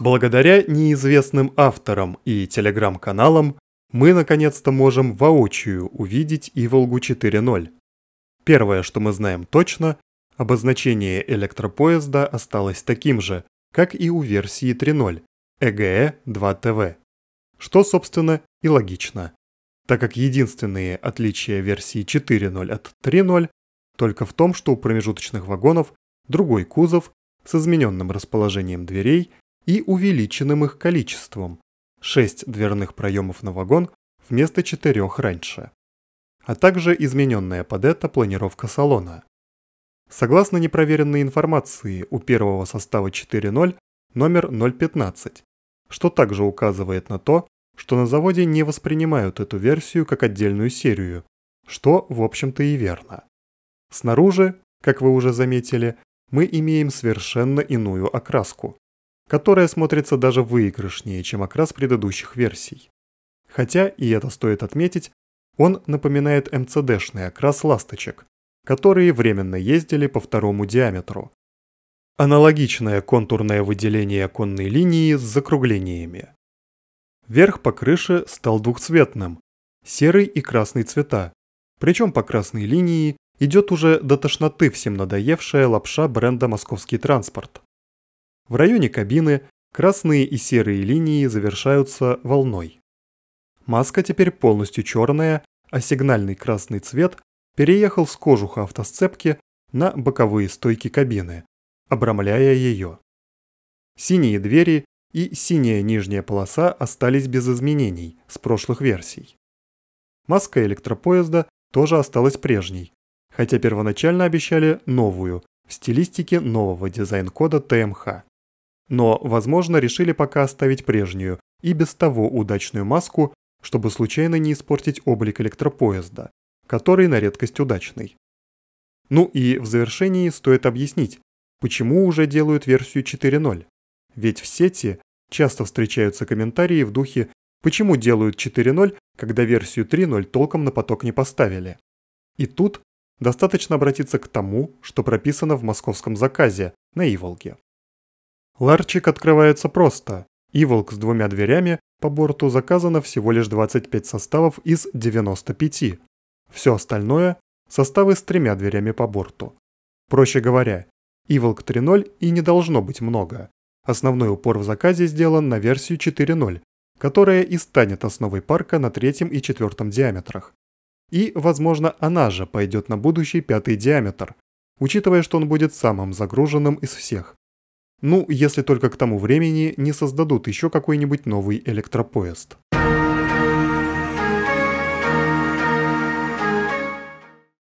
Благодаря неизвестным авторам и телеграм-каналам мы наконец-то можем воочию увидеть Иволгу 4.0. Первое, что мы знаем точно, обозначение электропоезда осталось таким же, как и у версии 3.0 EGE 2 тв Что, собственно, и логично, так как единственные отличия версии 4.0 от 3.0 только в том, что у промежуточных вагонов другой кузов с измененным расположением дверей и увеличенным их количеством – 6 дверных проемов на вагон вместо 4 раньше, а также измененная под это планировка салона. Согласно непроверенной информации, у первого состава 4.0 номер 015, что также указывает на то, что на заводе не воспринимают эту версию как отдельную серию, что, в общем-то, и верно. Снаружи, как вы уже заметили, мы имеем совершенно иную окраску, которая смотрится даже выигрышнее, чем окрас предыдущих версий. Хотя, и это стоит отметить, он напоминает МЦДшный окрас ласточек, которые временно ездили по второму диаметру. Аналогичное контурное выделение оконной линии с закруглениями. Верх по крыше стал двухцветным, серый и красный цвета, причем по красной линии идет уже до тошноты всем надоевшая лапша бренда «Московский транспорт». В районе кабины красные и серые линии завершаются волной. Маска теперь полностью черная, а сигнальный красный цвет переехал с кожуха автосцепки на боковые стойки кабины, обрамляя ее. Синие двери и синяя нижняя полоса остались без изменений с прошлых версий. Маска электропоезда тоже осталась прежней, хотя первоначально обещали новую в стилистике нового дизайн-кода ТМХ но, возможно, решили пока оставить прежнюю и без того удачную маску, чтобы случайно не испортить облик электропоезда, который на редкость удачный. Ну и в завершении стоит объяснить, почему уже делают версию 4.0. Ведь в сети часто встречаются комментарии в духе «Почему делают 4.0, когда версию 3.0 толком на поток не поставили?» И тут достаточно обратиться к тому, что прописано в московском заказе на Иволге. Ларчик открывается просто. Иволк с двумя дверями, по борту заказано всего лишь 25 составов из 95. Все остальное – составы с тремя дверями по борту. Проще говоря, Иволк 3.0 и не должно быть много. Основной упор в заказе сделан на версию 4.0, которая и станет основой парка на третьем и четвертом диаметрах. И, возможно, она же пойдет на будущий пятый диаметр, учитывая, что он будет самым загруженным из всех. Ну, если только к тому времени не создадут еще какой-нибудь новый электропоезд.